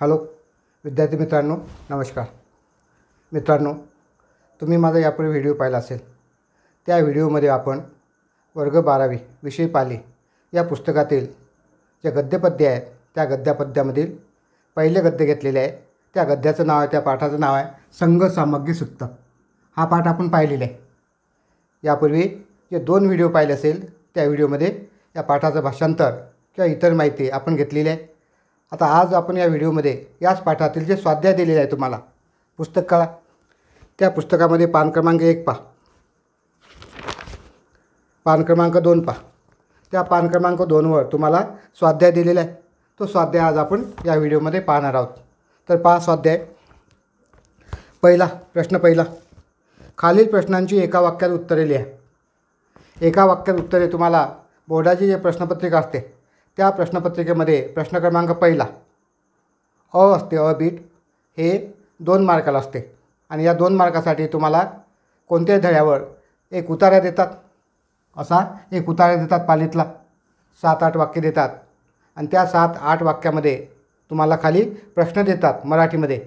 hello विद्यार्थी मित्रांनो नमस्कार मित्रांनो तुम्ही माझा यापूर्वी व्हिडिओ पाहिला असेल त्या व्हिडिओमध्ये आपण वर्ग बारावी विषय पाली या पुस्तकातील जे गद्यपद्य आहेत त्या गद्यापद्यामधील पहिले गद्य घेतलेले आहे त्या गद्याचं नाव आहे त्या पाठाचं नाव आहे संघ सामग्री सुक्त हा पाठ आपण पाहिलेला आहे यापूर्वी जे दोन व्हिडिओ पाहिले असेल त्या व्हिडिओमध्ये या पाठाचं भाषांतर किंवा इतर माहिती आपण घेतलेली आहे आता आज आपण या व्हिडिओमध्ये याच पाठातील जे स्वाध्याय दिलेले आहे तुम्हाला पुस्तक कळा त्या पुस्तकामध्ये पान क्रमांक एक पा पान क्रमांक दोन पा त्या पान क्रमांक दोनवर तुम्हाला स्वाध्याय दिलेला आहे तो स्वाध्याय आज आपण या व्हिडिओमध्ये पाहणार आहोत तर पहा स्वाध्याय पहिला प्रश्न पहिला खालील प्रश्नांची एका वाक्यात उत्तरे लिहा एका वाक्यात उत्तरे तुम्हाला बोर्डाची जे प्रश्नपत्रिका असते त्या प्रश्नपत्रिकेमध्ये प्रश्न क्रमांक पहिला अ असते अ बीट हे दोन मार्काला असते आणि या दोन मार्कासाठी तुम्हाला कोणत्याही धड्यावर एक उतारा देतात असा एक उतारा देतात पालीतला सात आठ वाक्य देतात आणि त्या सात आठ वाक्यामध्ये तुम्हाला खाली प्रश्न देतात मराठीमध्ये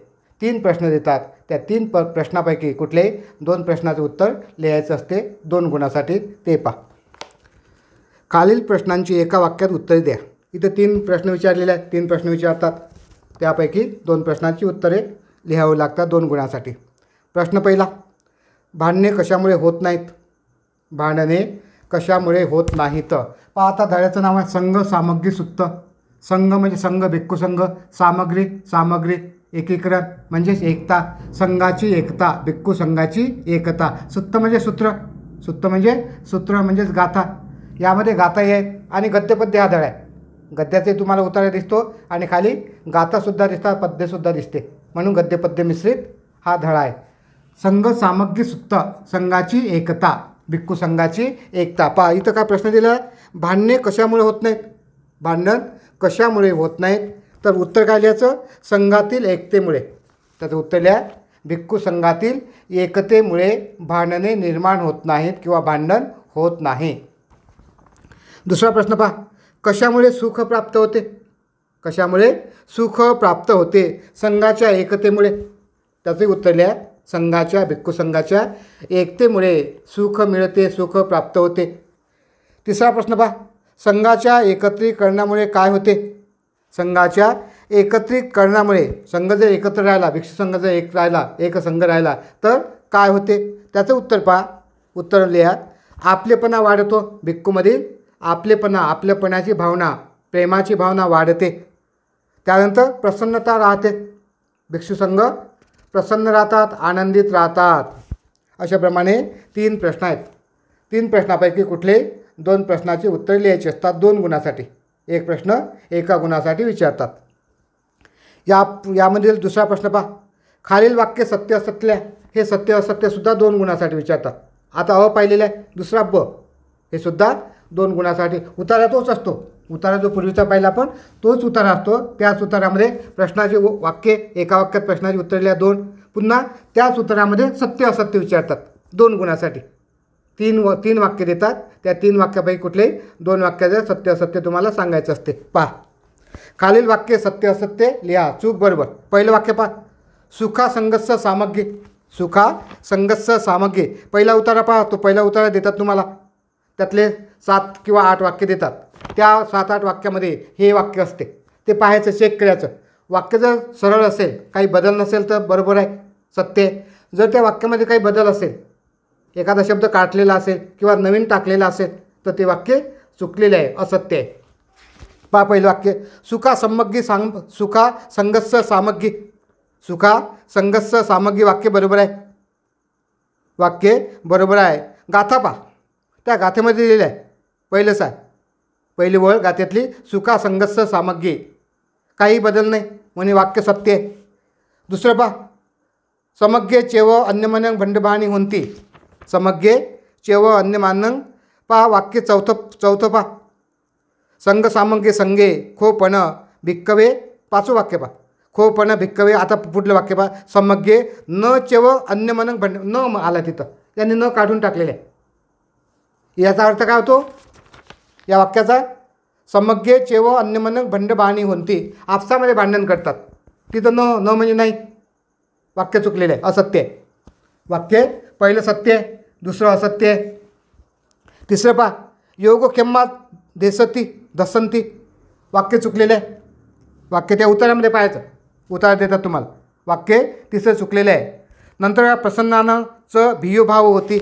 तीन प्रश्न देतात त्या तीन प प्रश्नापैकी कुठले दोन प्रश्नाचं उत्तर लिहायचं असते दोन गुणासाठी ते पा खालील प्रश्नांची एका वाक्यात उत्तरे द्या इथे तीन प्रश्न विचारलेले आहेत तीन प्रश्न विचारतात त्यापैकी दोन प्रश्नांची उत्तरे लिहावी लागतात दोन गुणांसाठी प्रश्न पहिला भांडणे कशामुळे होत नाहीत भांडणे कशामुळे होत नाहीत पहा आता धड्याचं नाव आहे संघ सामग्री सुत्त संघ म्हणजे संघ भिक्खू संघ सामग्री सामग्री एकीकरण म्हणजेच एकता संघाची एकता भिक्खू संघाची एकता सुत्त म्हणजे सूत्र सुत्त म्हणजे सूत्र म्हणजेच गाथा यामध्ये गाथाही आहे आणि गद्यपद्य हा धडा आहे गद्याचे तुम्हाला उतारा दिसतो आणि खाली गातासुद्धा दिसतात पद्यसुद्धा दिसते म्हणून गद्यपद्य मिश्रित हा धडा आहे संघ सामग्री सुत्त संघाची एकता भिक्खू संघाची एकता पा इथं काय प्रश्न दिला आहे भांडणे कशामुळे होत नाहीत भांडण कशामुळे होत नाहीत तर उत्तर काय लिहायचं संघातील एकतेमुळे त्याचं उत्तर लिहा भिक्खू संघातील एकतेमुळे भांडणे निर्माण होत नाहीत किंवा भांडण होत नाही दुसरा प्रश्न पहा कशामुळे सुख प्राप्त होते कशामुळे सुख प्राप्त होते संघाच्या एकतेमुळे त्याचंही उत्तर लिहा संघाच्या भिक्खू संघाच्या एकतेमुळे सुख मिळते सुख प्राप्त होते तिसरा प्रश्न पहा संघाच्या एकत्रीकरणामुळे काय होते संघाच्या एकत्रीकरणामुळे संघ जर एकत्र राहिला भिक्षुसंघ संघ जर एक राहिला एक संघ राहिला तर काय होते त्याचं उत्तर पहा उत्तर लिहा आपलेपणा वाढतो भिक्खूमधील आपलेपणा आपल्यापणाची भावना प्रेमाची भावना वाढते त्यानंतर प्रसन्नता राहते भिक्षुसंघ प्रसन्न राहतात आनंदित राहतात अशाप्रमाणे तीन प्रश्न आहेत तीन प्रश्नापैकी कुठले दोन प्रश्नाची उत्तर लिहायची असतात दोन गुणासाठी एक प्रश्न एका गुणासाठी विचारतात या यामधील दुसरा प्रश्न पहा खालील वाक्य सत्य असत्य हे सत्य असत्यसुद्धा दोन गुणासाठी विचारतात आता अ पाहिलेलं आहे दुसरा ब हे सुद्धा दोन गुणासाठी उतारा तोच असतो उतारा जो पूर्वीचा पाहिला आपण तोच उतारा असतो त्याच उतारामध्ये प्रश्नाचे वाक्य एका वाक्यात प्रश्नाची उत्तरल्या दोन पुन्हा त्याच उतारामध्ये सत्य असत्य विचारतात दोन गुणासाठी तीन व तीन वाक्य देतात त्या तीन वाक्यापैकी कुठलेही दोन वाक्याचं सत्य असत्य तुम्हाला सांगायचं असते पहा खालील वाक्य सत्य असत्य लिहा चूक बरोबर पहिलं वाक्य पहा सुखा संगस्स सामग्री सुखा संघस सामग्री पहिला उतारा पहा तो पहिला उतारा देतात तुम्हाला त्यातले सात किंवा आठ वाक्य देतात त्या सात आठ वाक्यामध्ये हे वाक्य असते ते पाहायचं चेक करायचं वाक्य जर सरळ असेल काही बदल नसेल तर बरोबर आहे सत्य आहे जर त्या वाक्यामध्ये काही बदल असेल एखादा शब्द काटलेला असेल किंवा नवीन टाकलेला असेल तर ते वाक्य चुकलेले आहे असत्य आहे पहा पहिलं वाक्य सुखा संमग्गी सांग सुखा संगस्स सामग्री सुखा संगस्स सामग्री वाक्य बरोबर आहे वाक्य बरोबर आहे गाथा पहा त्या गाथेमध्ये दिलेलं आहे पहिलंच आहे पहिली वळ गात्यातली सुखा संघर्ष सामग्री काही बदल नाही म्हणे वाक्य सत्य आहे दुसरं पहा समग्गे चेव अन्यमानंग भंडबाणी होती समग्गे चेव अन्यमानंग पा वाक्य चौथं चौथं पा संघ सामग्रे संगे खोपण भिक्कवे पाचवं वाक्य पा खोपण भिक्कवे आता पुढलं वाक्य पा समग्गे न चेव अन्यमानंग भंड न आला तिथं त्यांनी न काढून टाकलेले याचा अर्थ काय होतो या वाक्याचा समग्गे चेव भंड भंडबाणी होती आपसामध्ये भांडण करतात तिथं न न म्हणजे नाही वाक्य चुकलेलं आहे असत्य आहे वाक्य पहिलं सत्य आहे दुसरं असत्य आहे तिसरं पा योग खेम्मा देसती दसंती वाक्य चुकलेलं आहे वाक्य त्या उतारामध्ये पाहायचं उतार देतात तुम्हाला वाक्य तिसरं चुकलेलं आहे नंतर या प्रसन्नानं च भियोभाव होती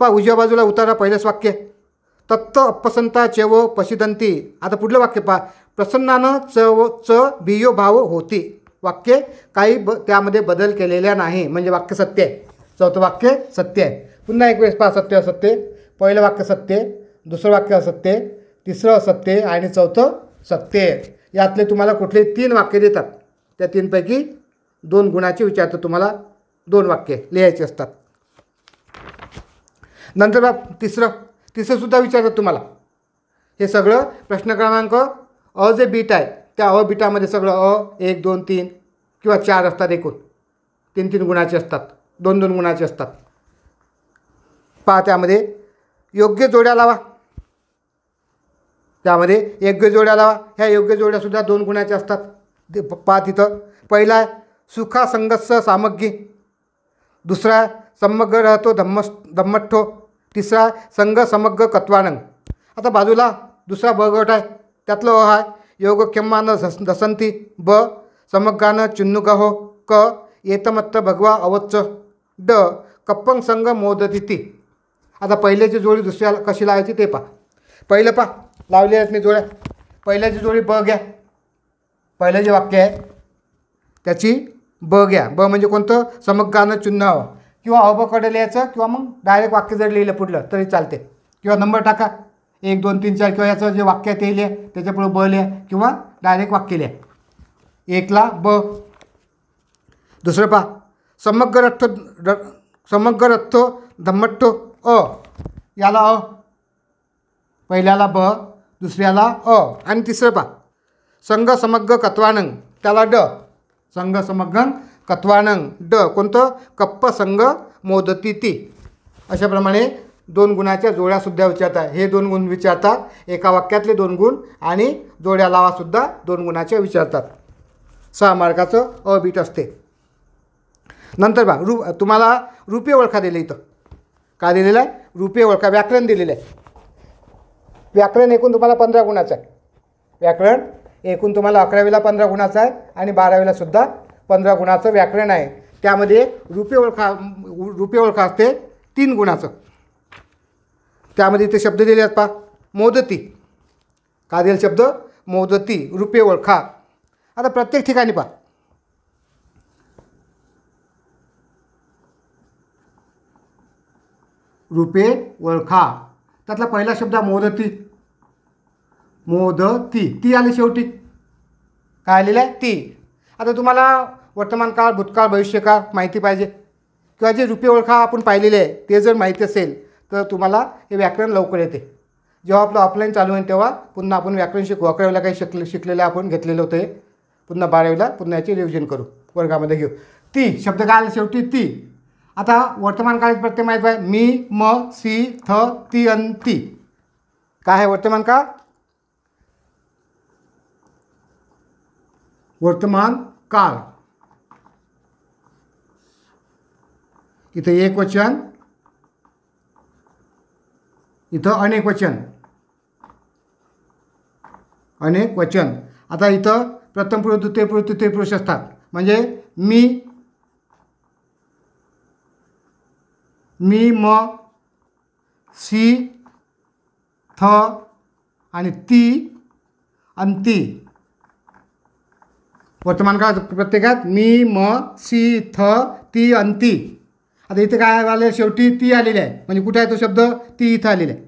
पा उजव्या बाजूला उतारा पहिलंच वाक्य तत्त अपसंता चेव पशिदंती आता पुढलं वाक्य पहा प्रसन्नानं चव च बियो भाव होती वाक्य काही ब त्यामध्ये बदल केलेल्या नाही म्हणजे वाक्य सत्य आहे चौथं वाक्य सत्य आहे पुन्हा एक वेळेस पहा सत्य असत्य पहिलं वाक्य सत्य दुसरं वाक्य असत्य तिसरं असत्य आणि चौथं सत्य आहे यातले तुम्हाला कुठले तीन वाक्य देतात त्या तीनपैकी दोन गुणाचे विचारतं तुम्हाला दोन वाक्य लिहायचे असतात नंतर तिसरं तिसंसुद्धा विचारतात तुम्हाला हे सगळं प्रश्न क्रमांक अ जे बीट आहे त्या अ बीटामध्ये सगळं अ एक दोन तीन किंवा चार असतात एकूण तीन तीन गुणाचे असतात दोन दोन गुणाचे असतात पहा त्यामध्ये योग्य जोड्या लावा त्यामध्ये योग्य जोड्या लावा ह्या योग्य जोड्यासुद्धा दोन गुणाचे असतात ते पहा तिथं पहिला आहे सुखा सामग्री दुसरा आहे समग्र राहतो धम्मस धम्मठ्ठो तिसरा संघ समग्र कत्वानंग आता बाजूला दुसरा ब गट आहे त्यातलं अ आहे योगक्षमानं धस धसंती ब समग्रानं चिन्नुग हो क येतमत्त भगवा अवच्च ड कप्पंग संघ ती आता पहिल्याची जोडी दुसऱ्या कशी लावायची ते पा पहिलं पा लावले आहेत मी जोड्या पहिल्याची जोडी ब घ्या पहिलं जे वाक्य आहे त्याची ब घ्या ब म्हणजे कोणतं समग्रानं चिन्ह हवं किंवा अबकडे लिहायचं किंवा मग डायरेक्ट वाक्य जर लिहिलं पुढलं तरी चालते किंवा नंबर टाका एक दोन तीन चार किंवा याचं जे वाक्य ते लिहा त्याच्यापुढे ब लिहा किंवा डायरेक्ट वाक्य लिहा एकला ब दुसरं पहा समग्र रथ समग्र रथ धम्मट्ठ अ याला अ पहिल्याला ब दुसऱ्याला अ आणि तिसरं पा संघ समग्र कत्वानंग त्याला ड संघ समग्र कत्वानंग ड कोणतं कप्प संग मोदती ती अशाप्रमाणे दोन गुणाच्या जोड्यासुद्धा विचारतात हे दोन गुण विचारतात एका वाक्यातले दोन गुण आणि जोड्या लावासुद्धा दोन गुणाच्या विचारतात सहा मार्काचं अबीट असते नंतर बघा रु तुम्हाला रुपये ओळखा दिले इथं का दिलेलं आहे रुपये ओळखा व्याकरण दिलेलं आहे व्याकरण एकूण तुम्हाला पंधरा गुणाचं आहे व्याकरण एकूण तुम्हाला अकरावीला पंधरा गुणाचं आहे आणि बारावीलासुद्धा पंधरा गुणाचं व्याकरण आहे त्यामध्ये रुपे ओळखा रुपे ओळखा असते तीन गुणाचं त्यामध्ये इथे शब्द दिले आहेत पा मोदती का दिल शब्द मोदती रुपे ओळखा आता प्रत्येक ठिकाणी पा रुपे ओळखा त्यातला पहिला शब्द मोदती मोदती ती आली शेवटी काय आलेलं आहे ती आता तुम्हाला वर्तमान काळ भूतकाळ भविष्यकाळ माहिती पाहिजे किंवा जे रुपये ओळखा आपण पाहिलेले आहे ते जर माहिती असेल तर तुम्हाला हे व्याकरण लवकर येते जेव्हा आपलं ऑफलाईन चालू होईल तेव्हा पुन्हा आपण व्याकरण शिकू अकरावीला काही शिकले शिकलेलं आपण घेतलेलं होतं पुन्हा बारावीला पुन्हा याचे रिव्हिजन करू वर्गामध्ये घेऊ ती शब्द काय आला शेवटी ती आता वर्तमान काळात प्रत्येक माहीत आहे मी म सी थ ती अन ती काय आहे वर्तमान काळ वर्तमान काळ इथं एक वचन इथं अनेक वचन अनेक वचन आता इथं प्रथम पुरुष द्वितीय पुरुष तृतीय पुरुष असतात म्हणजे मी मी म सी थ आणि ती आणि ती वर्तमान वर्तमानकाळ प्रत्येकात मी म सी थ ती अन ती आता इथे काय आले शेवटी ती आलेली आहे म्हणजे कुठे आहे तो शब्द ती इथं आलेला आहे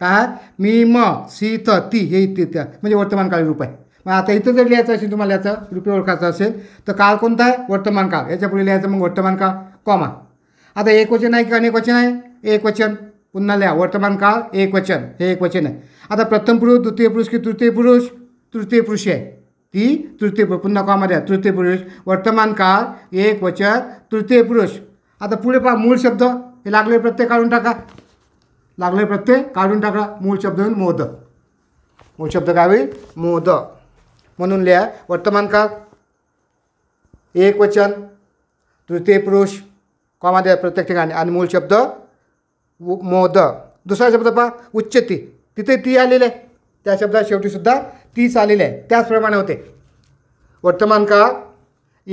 काय मी म सी थ ती हे इथे म्हणजे वर्तमान काळ रूप आहे मग आता इथं जर लिहायचं असेल तुम्हाला याचा रुपये ओळखायचं असेल तर काळ कोणता आहे वर्तमान काळ याच्यापुढे पुढे लिहायचं मग वर्तमान काळ कॉमा आता एक वचन आहे की अनेक वचन आहे एक वचन पुन्हा लिहा वर्तमान काळ एक वचन हे एक वचन आहे आता प्रथम पुरुष द्वितीय पुरुष की तृतीय पुरुष तृतीय पुरुष आहे ती तृतीय पुरुष पुन्हा कॉमर्या तृतीय पुरुष वर्तमान काळ एक वचन तृतीय पुरुष आता पुढे पहा मूळ शब्द हे लागले प्रत्यय काढून टाका लागले प्रत्यय काढून टाका मूळ शब्द होईल मोद मूळ शब्द काय होईल मोद म्हणून लिहा वर्तमान काळ एक वचन तृतीय पुरुष कॉमा प्रत्येक ठिकाणी आणि मूळ शब्द मोद दुसरा शब्द पहा उच्चती तिथे ती आलेले त्या शब्दात शेवटीसुद्धा तीस आलेली आहे त्याचप्रमाणे होते वर्तमान का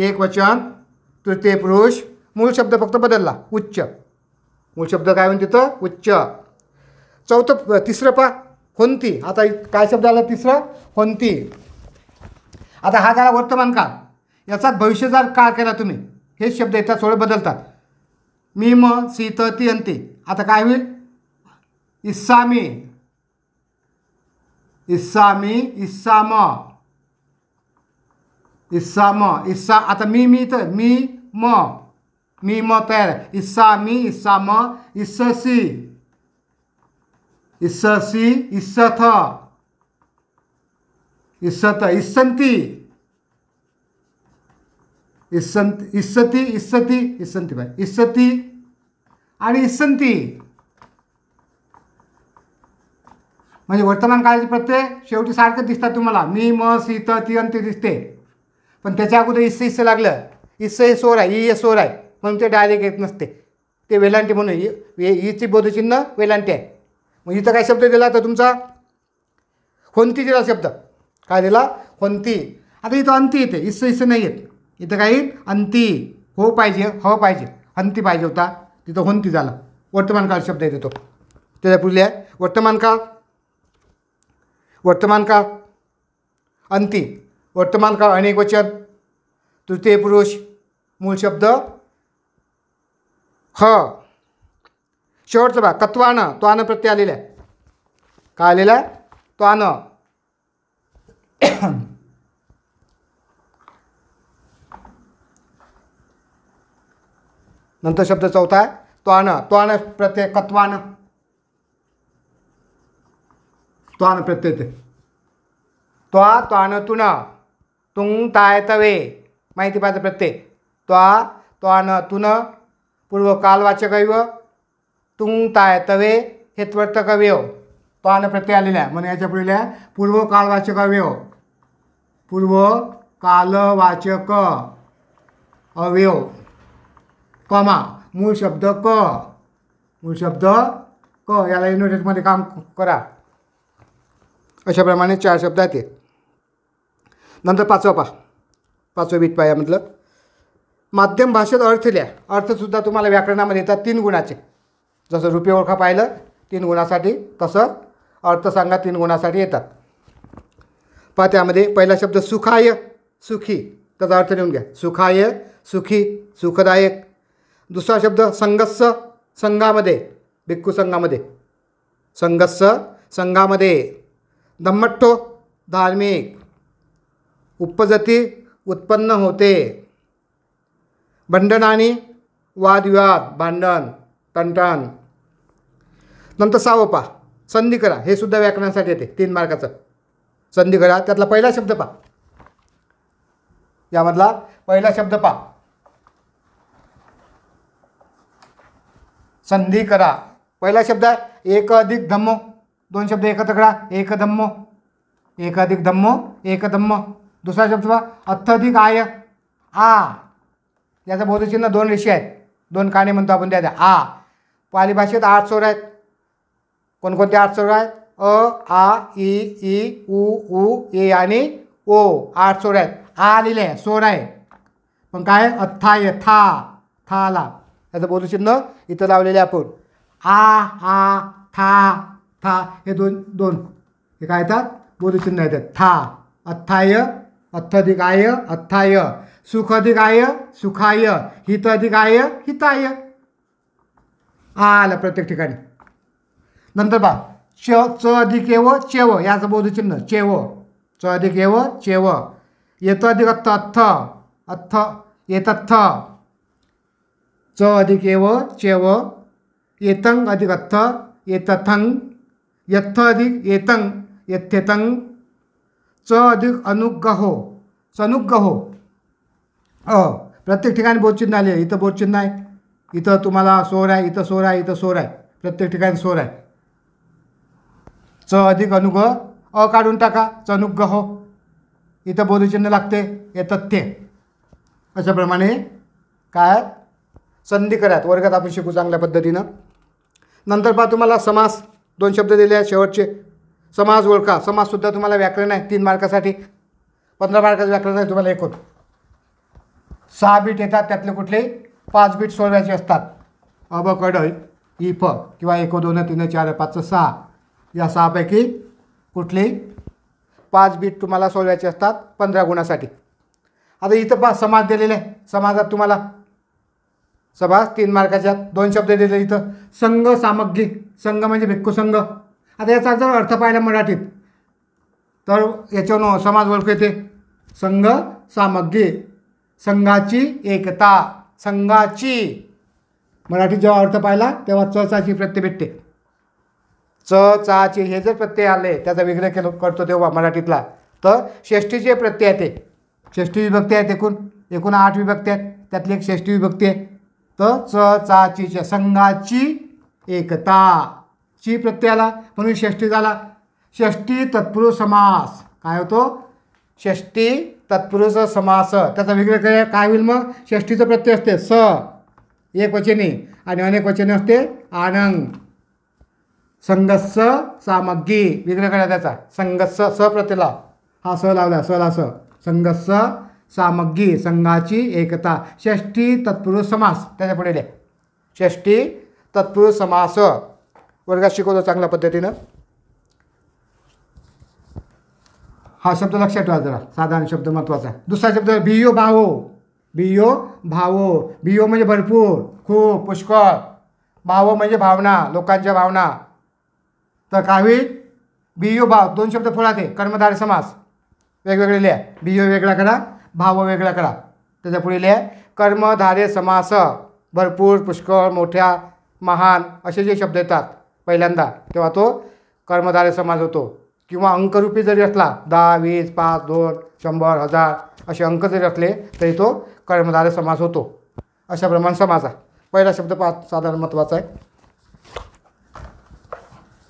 एक वचन तृतीय पुरुष मूळ शब्द फक्त बदलला उच्च मूळ शब्द काय म्हणते तर उच्च चौथं तिसरं पा होंती आता काय शब्द आला तिसरा होंती आता हा झाला वर्तमान काळ याचा भविष्यजार काळ केला तुम्ही हे शब्द येतात थोडे बदलतात मी म सीत ती अंती आता काय होईल इस्सामी इस्सामी इस्साम इस्साम इस्सा आता मी मी तर मी म मी म तयार इस्सामी इस्साम इस्ससी इस्ससी इस्सथ इस्सत इस्संती इस्संत इस्सती इस्सती इस्संती बाय इस्सती आणि इस्संती म्हणजे वर्तमान काळाचे प्रत्यय शेवटी सारखं दिसतात तुम्हाला मी म सी त ती अन ते दिसते पण त्याच्या अगोदर इस्स इस्स लागलं इस्स हे हो सोर आहे ई हे सोर आहे म्हणून ते डायरेक्ट येत नसते ते वेलांटी म्हणून ईचे बोधचिन्ह वेलांटी आहे मग इथं काय शब्द दिला तर तुमचा कोणती दिला शब्द काय दिला कोणती आता इथं अंती येते इस्स इस्स नाही येत इथं काही अंती हो पाहिजे हवं पाहिजे अंती पाहिजे होता तिथं होंती झाला काळ शब्द येतो त्याच्या पुढल्या काळ वर्तमान काळ अंतिम काळ अनेक वचन तृतीय पुरुष मूळ शब्द ह शेवटचा बा कत्वानं आन प्रत्यय आलेला आहे काय आलेला आहे आन नंतर शब्द चौथा आहे तो त्वान प्रत्यय कत्वान त्वान प्रत्यय त्वा त्वान तुन तुंग ताय तवे माहिती पाहिजे प्रत्यय त्वा त्वान तुन पूर्व कालवाचक तुंग ताय तवे हे अवयव त्वान प्रत्यय आलेला आहे म्हणून याच्या पुढेल्या पूर्व कालवाचक अवयव पूर्व कालवाचक अवयव कमा मूळ शब्द क मूळ शब्द क याला युनिटेटमध्ये काम करा अशाप्रमाणे चार शब्द आहेत नंतर पाचवा पा पाचवं बीट पाया म्हटलं माध्यम भाषेत अर्थ लिहा अर्थसुद्धा तुम्हाला व्याकरणामध्ये येतात तीन गुणाचे जसं रुपये ओळखा पाहिलं तीन गुणासाठी तसं अर्थ सांगा तीन गुणासाठी येतात पहा त्यामध्ये पहिला शब्द सुखाय सुखी त्याचा अर्थ लिहून घ्या सुखाय सुखी सुखदायक दुसरा शब्द संघस्स संघामध्ये भिक्खू संघामध्ये संघस्स संघामध्ये दम्मट्टो धार्मिक उपजती उत्पन्न होते भंडण आणि वादविवाद भांडण तंटण नंतर सावपा संधी करा हे सुद्धा व्याकरणासाठी येते तीन मार्काचं संधी करा त्यातला पहिला शब्द पा यामधला पहिला शब्द पा संधी करा पहिला शब्द आहे एक अधिक धम्म दोन शब्द एकत्र करा एक धम्मो एक अधिक धम्मो एक धम्म दुसरा शब्द अथ्थ अधिक आय आ याचं बोधचिन्ह दोन रेषी आहेत दोन काणे म्हणतो आपण त्या आ पाली भाषेत आठ स्वर आहेत कोणकोणते आठ स्वर आहेत अ आ ई ई उ उ ए आणि ओ आठ स्वर आहेत आ लिहिले आहे स्वर आहे पण काय अथाय था था ला याचं बोधचिन्ह इथं लावलेले आपण आ आ था था हे दोन दोन हे काय येतात बोधचिन्ह येतात था अथ्थाय अथ्थधिकाय अथ्थाय सुखधिकाय सुखाय हितधिकाय हिताय आलं प्रत्येक ठिकाणी नंतर बा च च अधिक एव चेव याचं बोधचिन्ह चेव च अधिक एव चेव येत अधिक अथ अथ येत च अधिक एव चेव येतंग अधिक अथ येतथंग यथ अधिक येतंग यथेतंग च अधिक अनुग्रहो सनुग्रहो अ प्रत्येक ठिकाणी बोधचिन्ह आले इथं बोधचिन्ह आहे इथं तुम्हाला सोर आहे इथं सोर आहे इथं सोर आहे प्रत्येक ठिकाणी सोर आहे च अधिक अनुग्रह अ काढून टाका च अनुग्रहो इथं बोधचिन्ह लागते येतात अशाप्रमाणे काय संधी करात वर्गात आपण शिकू चांगल्या पद्धतीनं नंतर पहा तुम्हाला समास दोन शब्द दिले आहेत शेवटचे समाज ओळखा समाजसुद्धा तुम्हाला व्याकरण आहे तीन मार्कासाठी पंधरा मार्काचं व्याकरण आहे तुम्हाला एकूण सहा बीट येतात त्यातले कुठले पाच बीट सोडवायचे असतात अब कड इ फ किंवा एक दोन तीन चार पाच सहा या सहापैकी कुठले पाच बीट तुम्हाला सोडवायचे असतात पंधरा गुणासाठी आता इथं पा समाज दिलेला आहे समाजात तुम्हाला सभास तीन मार्काच्या दोन शब्द दिले इथं संघ सामग्री संघ म्हणजे भिक्खू संघ आता याचा जर अर्थ पाहिला मराठीत तर याच्यावर समाज ओळख येते संघ सामग्री संघाची एकता संघाची मराठीत जेव्हा अर्थ पाहिला तेव्हा च चाची प्रत्यय भेटते च चाची हे जर प्रत्यय आले त्याचा विग्रह केलो करतो तेव्हा मराठीतला तर षष्ठीचे प्रत्यय येते षष्ठी विभक्ती आहेत एकूण एकूण आठ विभक्ती आहेत त्यातली एक षष्ठी विभक्ती आहे तर च चा च्या संघाची एकता ची प्रत्यय आला म्हणून षष्टी झाला षष्टी तत्पुरुष समास काय होतो षष्टी तत्पुरुष समास त्याचा वेगळे काय होईल मग षष्टीचं प्रत्यय असते स एक वचने आणि अनेक वचने असते आनंद आनंग सामग्री वेगळं काय त्याचा संघस स प्रत्यला हा स लावला स ला स संघस सामग्री संघाची एकता षष्टी तत्पुरुष समास पुढे लिहा षष्टी तत्पुरुष समास वर्गात शिकवतो चांगल्या पद्धतीनं हा शब्द लक्षात ठेवा जरा साधारण शब्द महत्त्वाचा दुसरा शब्द बियो भावो बियो भावो बियो म्हणजे भरपूर खूप पुष्कळ भावो म्हणजे भावना लोकांच्या भावना तर काही बियो भाव दोन शब्द फळाते ते समास वेगवेगळे लिहा बियो वेगळा करा भाव वेगळा करा त्याच्या पुढील कर्मधारे समास भरपूर पुष्कळ मोठ्या महान असे जे शब्द येतात पहिल्यांदा तेव्हा तो कर्मधारे समाज होतो किंवा अंकरूपी जरी असला दहा वीस पाच दोन शंभर हजार असे अंक जरी असले तरी तो कर्मधारे समास होतो अशा प्रमाण समास आहे पहिला शब्द पा साधारण महत्त्वाचा आहे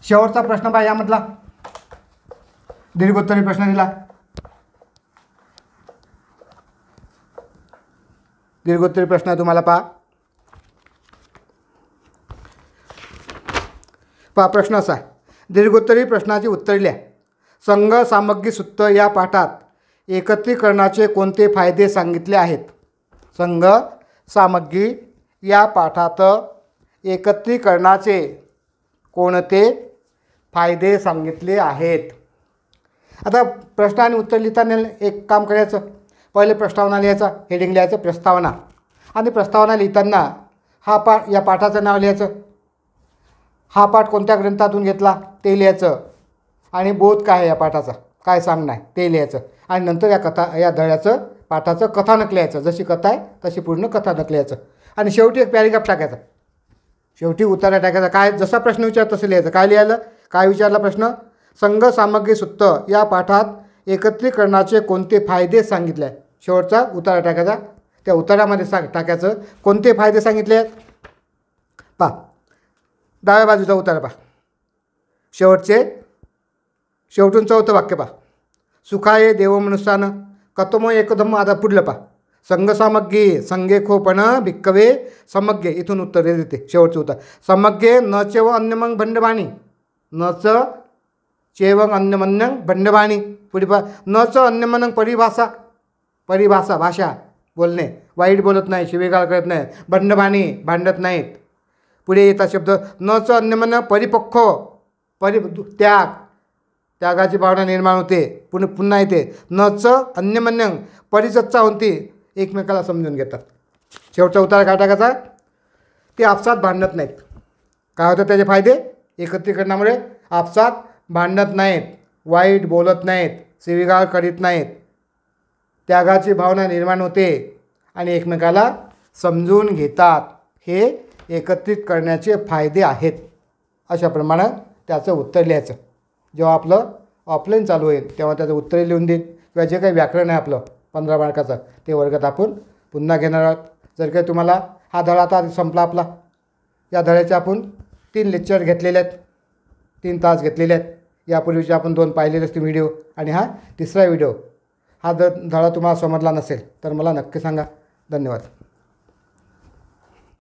शेवटचा प्रश्न पाहिजे यामधला दीर्घोत्तरी प्रश्न दिला दीर्घोत्तरी प्रश्न आहे तुम्हाला पहा पहा प्रश्न असा दीर्घोत्तरी प्रश्नाची उत्तर लिहा संघ सामग्री सूत्र या पाठात एकत्रीकरणाचे कोणते फायदे सांगितले आहेत संघ सामग्री या पाठात एकत्रीकरणाचे कोणते फायदे सांगितले आहेत आता प्रश्न आणि उत्तर लिहिताना एक काम करायचं पहिले प्रस्तावना लिहायचा हेडिंग लिहायचं प्रस्तावना आणि प्रस्तावना लिहिताना हा पाठ या पाठाचं नाव लिहायचं हा पाठ कोणत्या ग्रंथातून घेतला ते लिहायचं आणि बोध काय या पाठाचा काय सांगणं आहे ते लिहायचं आणि नंतर या कथा या धड्याचं पाठाचं कथानक लिहायचं जशी कथा आहे तशी पूर्ण कथानक लिहायचं आणि शेवटी एक पॅरेग्राफ टाकायचा शेवटी उतारा टाकायचा काय जसा प्रश्न विचार तसं लिहायचं काय लिहायला काय विचारला प्रश्न संघ सामग्री सुत्त या पाठात एकत्रीकरणाचे कोणते फायदे सांगितले शेवटचा उतारा टाकायचा त्या उतारामध्ये सांग टाकायचं कोणते फायदे सांगितले आहेत पा डाव्या बाजूचा उतारा पा शेवटचे शेवटून चौथं वाक्य पा सुखाये मनुष्यानं कतमो एकदम आता पुढलं पा संघसामग्गे संघे खोपण भिक्कवे समग्गे इथून उत्तर देते शेवटचं उत्तर समग्गे न चेव अन्यमंग भंडवाणी न च चेवंग अन्यमन्यंग भंडबाणी पुढे पा न च अन्यमनंग परिभाषा परिभाषा भाषा बोलणे वाईट बोलत नाही शिवेगाळ करत नाही भंडबाणी भांडत नाहीत पुढे येता शब्द न च अन्यमन परिपक्व परि त्याग त्यागाची भावना निर्माण होते पुन पुन्हा येते न च अन्यमन्य परिचच्चा होती एकमेकाला समजून घेतात शेवटचा उतार टाकायचा ते आपसात भांडत नाहीत काय होतं त्याचे फायदे एकत्रीकरणामुळे आपसात भांडत नाहीत वाईट बोलत नाहीत शिवेगाळ करीत नाहीत त्यागाची भावना निर्माण होते आणि एकमेकाला समजून घेतात हे एकत्रित करण्याचे फायदे आहेत अशा प्रमाणात त्याचं उत्तर लिहायचं जेव्हा आपलं ऑफलाईन चालू होईल तेव्हा त्याचं उत्तर लिहून देईल किंवा जे काही व्याकरण आहे आपलं पंधरा मार्काचं ते वर्गात आपण पुन्हा घेणार आहोत जर काही तुम्हाला हा धडा आता संपला आपला या धड्याचे आपण तीन लेक्चर घेतलेले आहेत तीन तास घेतलेले आहेत यापूर्वीचे आपण दोन पाहिलेले असतील व्हिडिओ आणि हा तिसरा व्हिडिओ हा जर धडा तुम्हाला समजला नसेल तर मला नक्की सांगा धन्यवाद